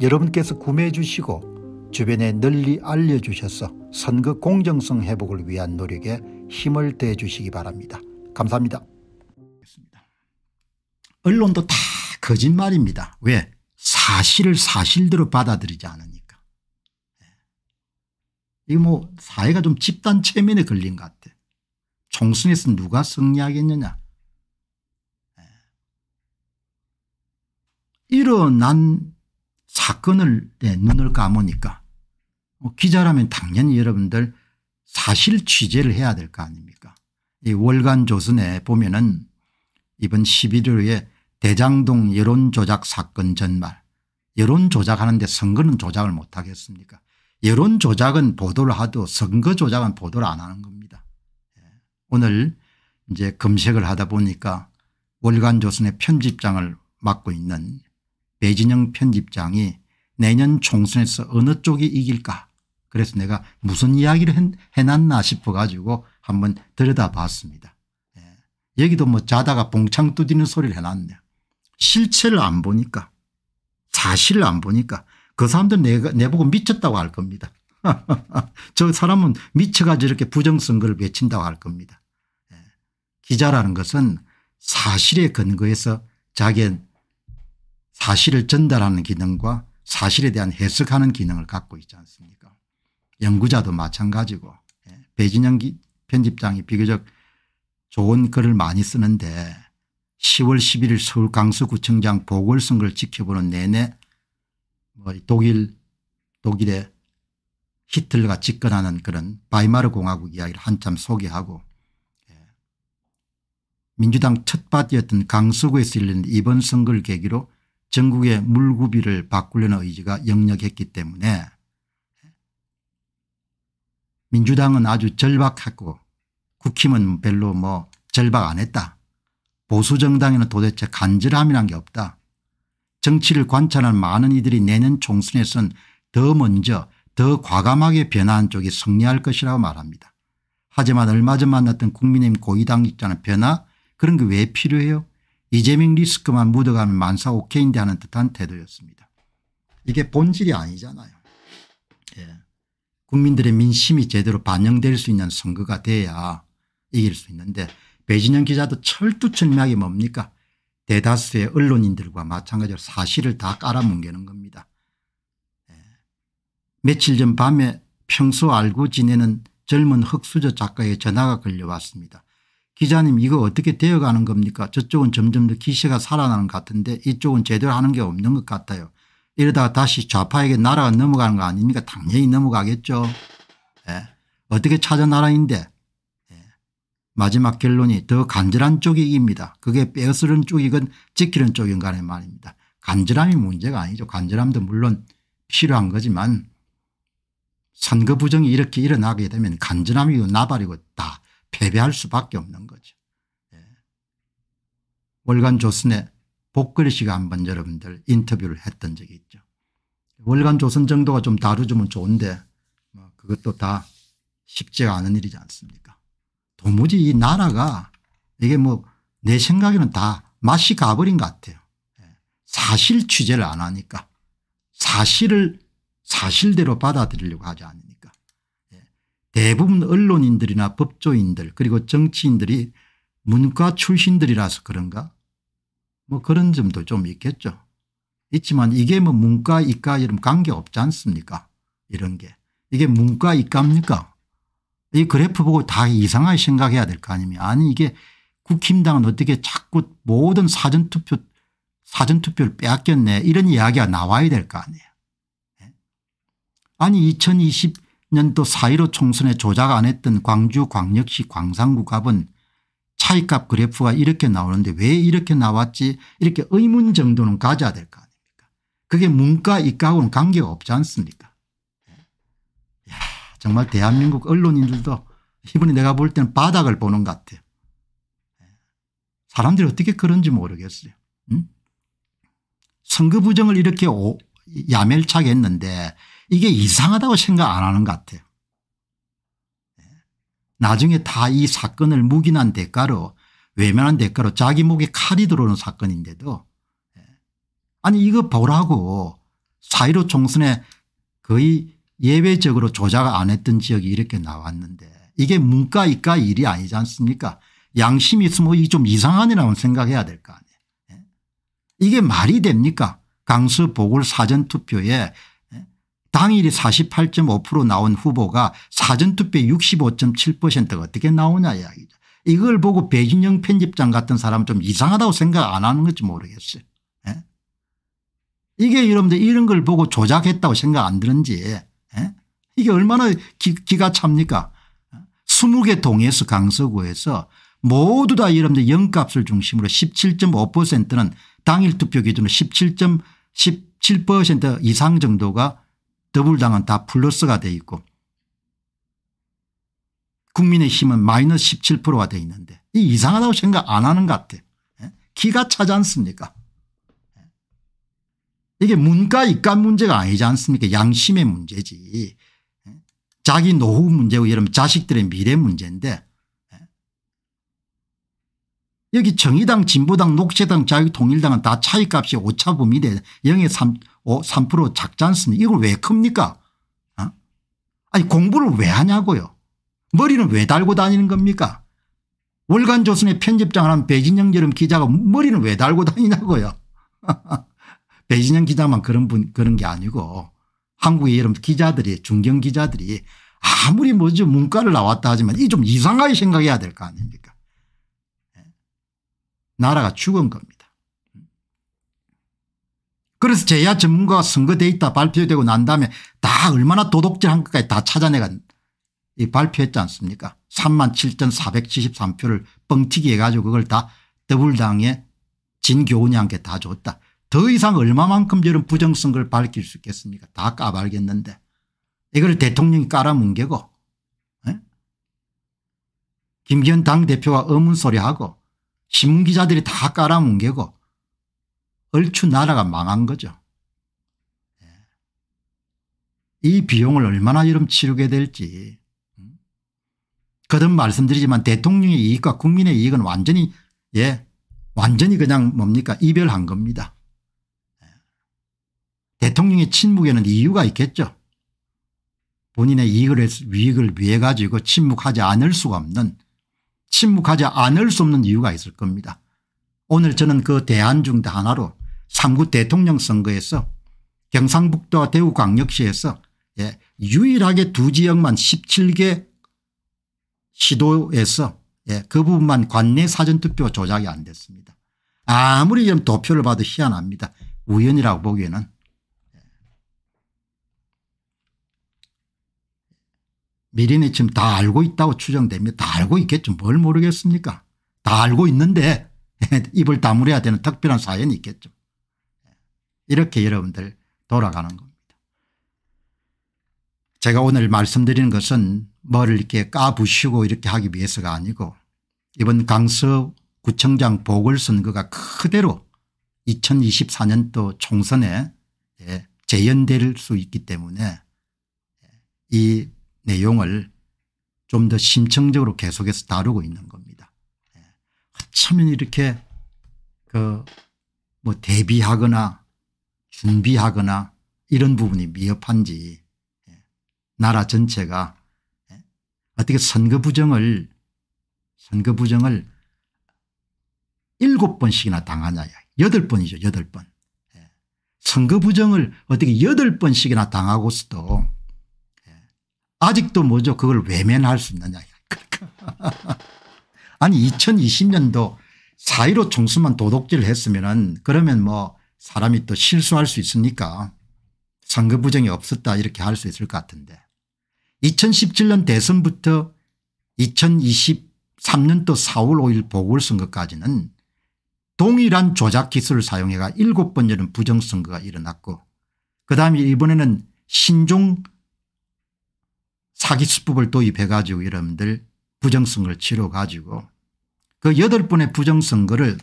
여러분께서 구매해 주시고 주변에 널리 알려주셔서 선거 공정성 회복을 위한 노력에 힘을 대해 주시기 바랍니다. 감사합니다. 언론도 다 거짓말입니다. 왜? 사실을 사실대로 받아들이지 않으니까. 예. 이거 뭐 사회가 좀 집단 체면에 걸린 것 같아. 총선에서 누가 승리하겠느냐. 예. 일어난 사건을 내 예, 눈을 감으니까 뭐 기자라면 당연히 여러분들 사실 취재를 해야 될 거 아닙니까 이 월간 조선에 보면은 이번 11월에 대장동 여론조작 사건 전말 여론조작하는데 선거는 조작을 못하겠습니까 여론조작은 보도를 하도 선거조작은 보도를 안 하는 겁니다 예. 오늘 이제 검색을 하다 보니까 월간 조선의 편집장을 맡고 있는 배진영 편집장이 내년 총선에서 어느 쪽이 이길까 그래서 내가 무슨 이야기를 해놨나 싶어 가지고 한번 들여다봤습니다. 예. 여기도 뭐 자다가 봉창 뚜디는 소리를 해놨네. 실체를 안 보니까 사실을 안 보니까 그 사람들 내가 내보고 미쳤다고 할 겁니다. 저 사람은 미쳐가지고 이렇게 부정선거를 외친다고 할 겁니다. 예. 기자라는 것은 사실에 근거해서 자기의 사실을 전달하는 기능과 사실에 대한 해석하는 기능을 갖고 있지 않습니까 연구자도 마찬가지고 예, 배진영 편집장이 비교적 좋은 글을 많이 쓰는데 10월 11일 서울 강서구청장 보궐선거를 지켜보는 내내 뭐 독일 독일의 히틀러가 집권하는 그런 바이마르 공화국 이야기를 한참 소개하고 예, 민주당 첫 파티였던 강서구에서 열린 이번 선거를 계기로 전국의 물구비를 바꾸려는 의지가 역력했기 때문에 민주당은 아주 절박했고 국힘은 별로 뭐 절박 안 했다. 보수정당에는 도대체 간절함이란 게 없다. 정치를 관찰한 많은 이들이 내년 총선에선 더 먼저 더 과감하게 변화한 쪽이 승리할 것이라고 말합니다. 하지만 얼마 전 만났던 국민의힘 고위당직자는 변화 그런 게 왜 필요해요 이재명 리스크만 묻어가면 만사 오케이인데 하는 듯한 태도였습니다. 이게 본질이 아니잖아요. 예. 국민들의 민심이 제대로 반영될 수 있는 선거가 돼야 이길 수 있는데 배진영 기자도 철두철미하게 뭡니까 대다수의 언론인들과 마찬가지로 사실을 다 깔아뭉개는 겁니다. 예. 며칠 전 밤에 평소 알고 지내는 젊은 흑수저 작가의 전화가 걸려왔습니다. 기자님 이거 어떻게 되어가는 겁니까 저쪽은 점점 더 기세가 살아나는 것 같은데 이쪽은 제대로 하는 게 없는 것 같아요. 이러다가 다시 좌파에게 나라가 넘어가는 거 아닙니까 당연히 넘어가겠죠. 예. 어떻게 찾은 나라인데 예. 마지막 결론이 더 간절한 쪽이 입니다 그게 빼쓰는 쪽이건 지키는 쪽인 간의 말입니다. 간절함이 문제가 아니죠. 간절함도 물론 필요한 거지만 선거 부정이 이렇게 일어나게 되면 간절함이 나발이고 다 패배할 수밖에 없는 거죠. 예. 월간 조선의 복거리 씨가 한번 여러분들 인터뷰를 했던 적이 있죠. 월간 조선 정도가 좀 다루주면 좋은데 뭐 그것도 다 쉽지가 않은 일이지 않습니까 도무지 이 나라가 이게 뭐 내 생각에는 다 맛이 가버린 것 같아요. 예. 사실 취재를 안 하니까 사실을 사실대로 받아들이려고 하지 않으니까. 대부분 언론인들이나 법조인들 그리고 정치인들이 문과 출신들이라서 그런가 뭐 그런 점도 좀 있겠죠. 있지만 이게 뭐 문과 이과 이런 관계 없지 않습니까 이런 게 이게 문과 이과입니까 이 그래프 보고 다 이상하게 생각해야 될 거 아닙니까 아니 이게 국힘당은 어떻게 자꾸 모든 사전투표 사전투표를 빼앗겼네 이런 이야기가 나와야 될 거 아니에요 예? 아니 2020 년도 4.15 총선에 조작 안 했던 광주 광역시 광산구갑은 차이값 그래프가 이렇게 나오는데 왜 이렇게 나왔지 이렇게 의문 정도는 가져야 될 거 아닙니까 그게 문과 이과하고는 관계가 없지 않습니까 야, 정말 대한민국 언론인들도 이번에 내가 볼 때는 바닥을 보는 것 같아요 예. 사람들이 어떻게 그런지 모르겠어요 응? 선거 부정을 이렇게 오, 야멸차게 했는데 이게 이상하다고 생각 안 하는 것 같아요. 네. 나중에 다 이 사건을 묵인한 대가로 외면한 대가로 자기 목에 칼이 들어오는 사건인데도 네. 아니 이거 보라고 사이로 총선에 거의 예외적으로 조작 안 했던 지역이 이렇게 나왔는데 이게 문과 이과 일이 아니지 않습니까 양심이 있으면 이좀 이상하네라고 생각해야 될 거 아니에요. 네. 이게 말이 됩니까 강서 보궐사전투표에 당일이 48.5% 나온 후보가 사전투표 65.7%가 어떻게 나오냐 이야기죠. 이걸 보고 배진영 편집장 같은 사람좀 이상하다고 생각 안 하는 건지 모르겠어요. 예? 이게 여러분들 이런 걸 보고 조작했다고 생각 안 드는지 예? 이게 얼마나 기, 가 찹니까 20개 동에서 강서구에서 모두 다 여러분들 영값을 중심으로 17.5%는 당일 투표 기준으로 1 7 17 이상 정도가 더불당은 다 플러스가 돼 있고 국민의힘은 마이너스 17%가 돼 있는데 이상하다고 생각 안 하는 것 같아. 예? 기가 차지 않습니까 예? 이게 문과 이과 문제가 아니지 않습니까 양심의 문제지 예? 자기 노후 문제고 여러분 자식들의 미래 문제인데 여기 정의당 진보당 녹색당 자유통일당은 다 차이값이 오차범위 대 0에 3, 5, 3% 작지 않습니까 이걸 왜 큽니까 어? 아니 공부를 왜 하냐고요 머리는 왜 달고 다니는 겁니까 월간조선의 편집장을 한 배진영처럼 기자가 머리는 왜 달고 다니냐고요 배진영 기자만 그런 분 그런 게 아니고 한국의 여러 기자들이 중견 기자들이 아무리 뭐지 문과를 나왔다 하지만 이좀 이상하게 생각해야 될 거 아닙니까 나라가 죽은 겁니다. 그래서 제야 전문가가 선거돼 있다 발표되고 난 다음에 다 얼마나 도덕질한 것까지 다 찾아내간 발표했지 않습니까 3만 7,473표를 뻥튀기 해가지고 그걸 다 더블당에 진교훈이한테 다 줬다. 더 이상 얼마만큼 저런 부정선거를 밝힐 수 있겠습니까 다 까발겠는데 이걸 대통령이 깔아뭉개고 예? 김기현 당대표가 어문소리하고 신문기자들이 다 깔아뭉개고 얼추 나라가 망한 거죠. 예. 이 비용을 얼마나 이름 치르게 될지 음. 거듭 말씀드리지만 대통령의 이익과 국민의 이익은 완전히 예 완전히 그냥 뭡니까 이별한 겁니다. 예. 대통령의 침묵에는 이유가 있겠죠. 본인의 이익을 위해 가지고 침묵하지 않을 수가 없는 침묵하지 않을 수 없는 이유가 있을 겁니다. 오늘 저는 그 대안 중 하나로 3구 대통령 선거에서 경상북도와 대구광역시에서 예, 유일하게 두 지역만 17개 시도에서 예, 그 부분만 관내 사전투표 조작이 안 됐습니다. 아무리 이 도표를 봐도 희한합니다. 우연이라고 보기에는. 미리는 지금 다 알고 있다고 추정됩니다. 다 알고 있겠죠. 뭘 모르겠습니까. 다 알고 있는데 입을 다물어야 되는 특별한 사연이 있겠죠. 이렇게 여러분들 돌아가는 겁니다. 제가 오늘 말씀드리는 것은 뭐 이렇게 까부시고 이렇게 하기 위해서가 아니고 이번 강서 구청장 보궐선거가 그대로 2024년도 총선에 예, 재연될 수 있기 때문에 이 내용을 좀 더 심층적으로 계속해서 다루고 있는 겁니다. 어쩌면 예. 이렇게 그 뭐 대비하거나 준비하거나 이런 부분이 미흡한지 예. 나라 전체가 예. 어떻게 선거 부정을 선거 부정을 일곱 번씩이나 당하냐 여덟 번이죠 여덟 번 선거 부정을 어떻게 여덟 번씩이나 당하고서도 아직도 뭐죠 그걸 외면할 수 있느냐 아니 2020년도 4.15 총수만 도덕질 했으면 은 그러면 뭐 사람이 또 실수할 수 있으니까 선거 부정이 없었다 이렇게 할 수 있을 것 같은데 2017년 대선부터 2023년도 4월 5일 보궐선거까지는 동일한 조작 기술을 사용해가 7번 여는 부정선거가 일어났고 그다음에 이번에는 신종 사기 수법을 도입해 가지고 여러분들 부정선거를 치러 가지고 그 여덟 번의 부정선거를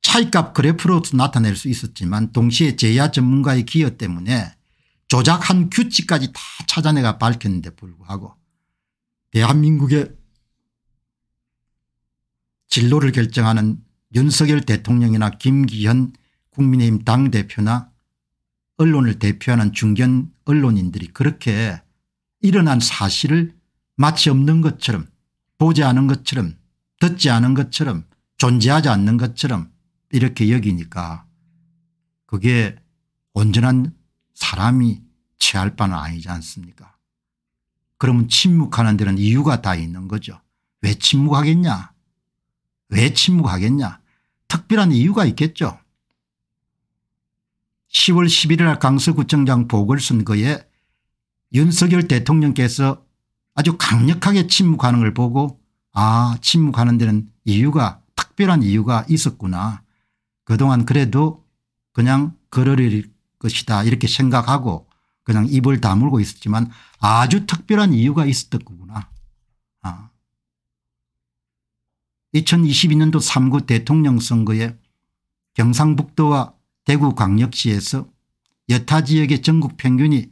차이값 그래프로 나타낼 수 있었지만 동시에 제야 전문가의 기여 때문에 조작한 규칙까지 다 찾아내가 밝혔는데 불구하고 대한민국의 진로를 결정하는 윤석열 대통령이나 김기현 국민의힘 당대표나 언론을 대표하는 중견 언론인들이 그렇게 일어난 사실을 마치 없는 것처럼 보지 않은 것처럼 듣지 않은 것처럼 존재하지 않는 것처럼 이렇게 여기니까 그게 온전한 사람이 취할 바는 아니지 않습니까 그러면 침묵하는 데는 이유가 다 있는 거죠. 왜 침묵하겠냐 왜 침묵하겠냐 특별한 이유가 있겠죠. 10월 11일 강서구청장 보궐선거에 윤석열 대통령께서 아주 강력하게 침묵하는 걸 보고 아 침묵하는 데는 이유가 특별한 이유가 있었구나. 그동안 그래도 그냥 그러릴 것이다 이렇게 생각하고 그냥 입을 다물고 있었지만 아주 특별한 이유가 있었던거구나 아. 2022년도 3구 대통령 선거에 경상북도와 대구광역시에서 여타 지역의 전국 평균이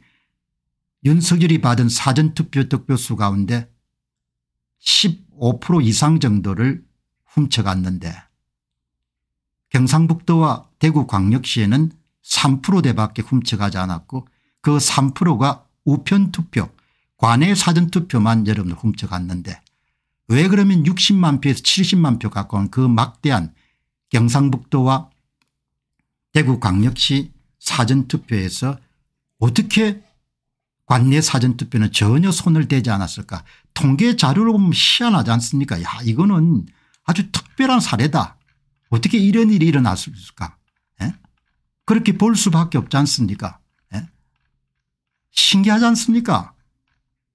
윤석열이 받은 사전투표 득표수 가운데 15% 이상 정도를 훔쳐갔는데 경상북도와 대구광역시에는 3%대밖에 훔쳐가지 않았고 그 3%가 우편투표 관외 사전투표만 여러분들 훔쳐갔는데 왜 그러면 60만 표에서 70만 표 가까운 그 막대한 경상북도와 대구광역시 사전투표에서 어떻게 관내 사전투표는 전혀 손을 대지 않았을까 통계 자료를 보면 희한하지 않습니까 야 이거는 아주 특별한 사례다 어떻게 이런 일이 일어났을까 에? 예? 그렇게 볼 수밖에 없지 않습니까 에? 예? 신기하지 않습니까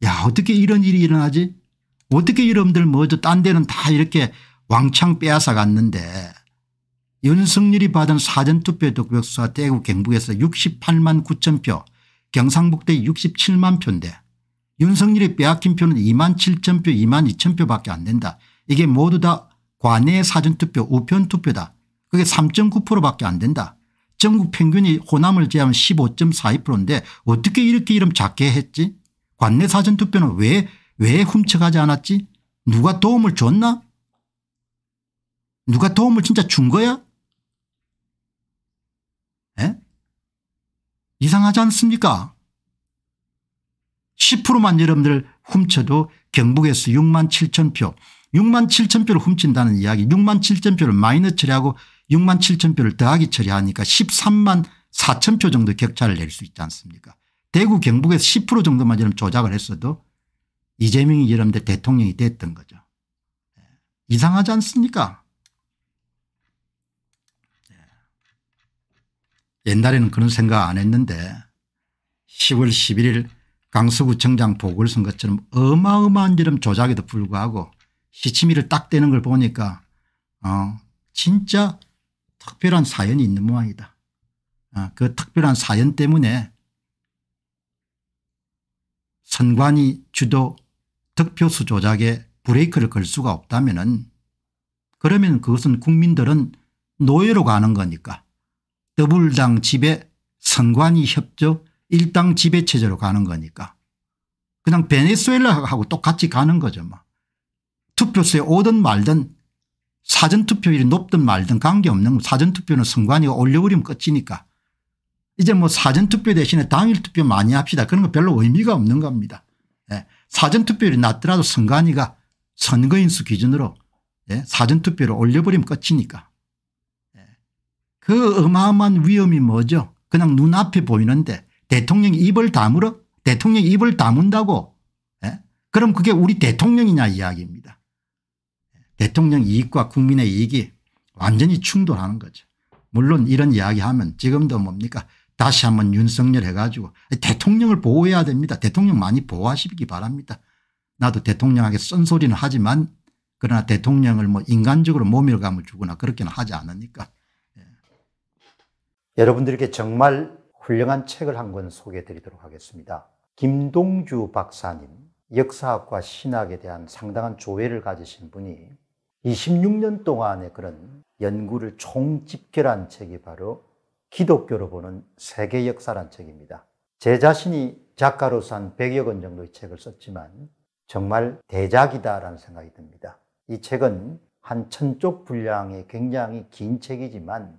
야 어떻게 이런 일이 일어나지 어떻게 여러분들 뭐저 딴 데는 다 이렇게 왕창 빼앗아 갔는데 연승률이 받은 사전투표 득표수와 대구 경북에서 68만 9천 표 경상북대 67만 표인데 윤석열이 빼앗긴 표는 2만 7천 표 2만 2천 표밖에 안 된다. 이게 모두 다 관내 사전투표 우편투표다. 그게 3.9%밖에 안 된다. 전국 평균이 호남을 제하면 15.42%인데 어떻게 이렇게 이름 작게 했지? 관내 사전투표는 왜, 왜 훔쳐가지 않았지? 누가 도움을 줬나? 누가 도움을 진짜 준 거야? 하지 않습니까 10%만 여러분들 훔쳐도 경북에서 6만 7천 표 6만 7천 표를 훔친다는 이야기 6만 7천 표를 마이너 처리하고 6만 7천 표를 더하기 처리하니까 13만 4천 표 정도 격차를 낼 수 있지 않습니까 대구 경북에서 10% 정도만 여러분 조작을 했어도 이재명이 여러분들 대통령이 됐던 거죠. 예. 이상하지 않습니까 옛날에는 그런 생각 안 했는데 10월 11일 강서구청장 보궐선거처럼 어마어마한 이름 조작에도 불구하고 시치미를 딱떼는걸 보니까 어 진짜 특별한 사연이 있는 모양이다. 어그 특별한 사연 때문에 선관위 주도 득표수 조작에 브레이크를 걸 수가 없다면 은 그러면 그것은 국민들은 노예로 가는 거니까 더불당 지배 선관위 협조 일당 지배체제로 가는 거니까 그냥 베네수엘라하고 똑같이 가는 거죠. 뭐. 투표수에 오든 말든 사전투표율이 높든 말든 관계없는 사전투표는 선관위가 올려버리면 끝이니까 이제 뭐 사전투표 대신에 당일투표 많이 합시다. 그런 거 별로 의미가 없는 겁니다. 예. 사전투표율이 낮더라도 선관위가 선거인수 기준으로 예. 사전투표를 올려버리면 끝이니까. 그 어마어마한 위험이 뭐죠? 그냥 눈앞에 보이는데 대통령이 입을 다물어? 대통령이 입을 다문다고? 에? 예? 그럼 그게 우리 대통령이냐 이야기입니다. 대통령 이익과 국민의 이익이 완전히 충돌하는 거죠. 물론 이런 이야기하면 지금도 뭡니까 다시 한번 윤석열 해가지고 대통령을 보호해야 됩니다. 대통령 많이 보호하시기 바랍니다. 나도 대통령에게 쓴소리는 하지만 그러나 대통령을 뭐 인간적으로 모멸감을 주거나 그렇게는 하지 않으니까 여러분들에게 정말 훌륭한 책을 한 권 소개해 드리도록 하겠습니다. 김동주 박사님, 역사학과 신학에 대한 상당한 조회를 가지신 분이 26년 동안의 그런 연구를 총집결한 책이 바로 기독교로 보는 세계 역사란 책입니다. 제 자신이 작가로서 한 100여 권 정도의 책을 썼지만 정말 대작이다라는 생각이 듭니다. 이 책은 한 천쪽 분량의 굉장히 긴 책이지만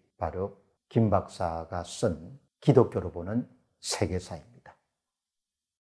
바로 김 박사가 쓴 기독교로 보는 세계사입니다.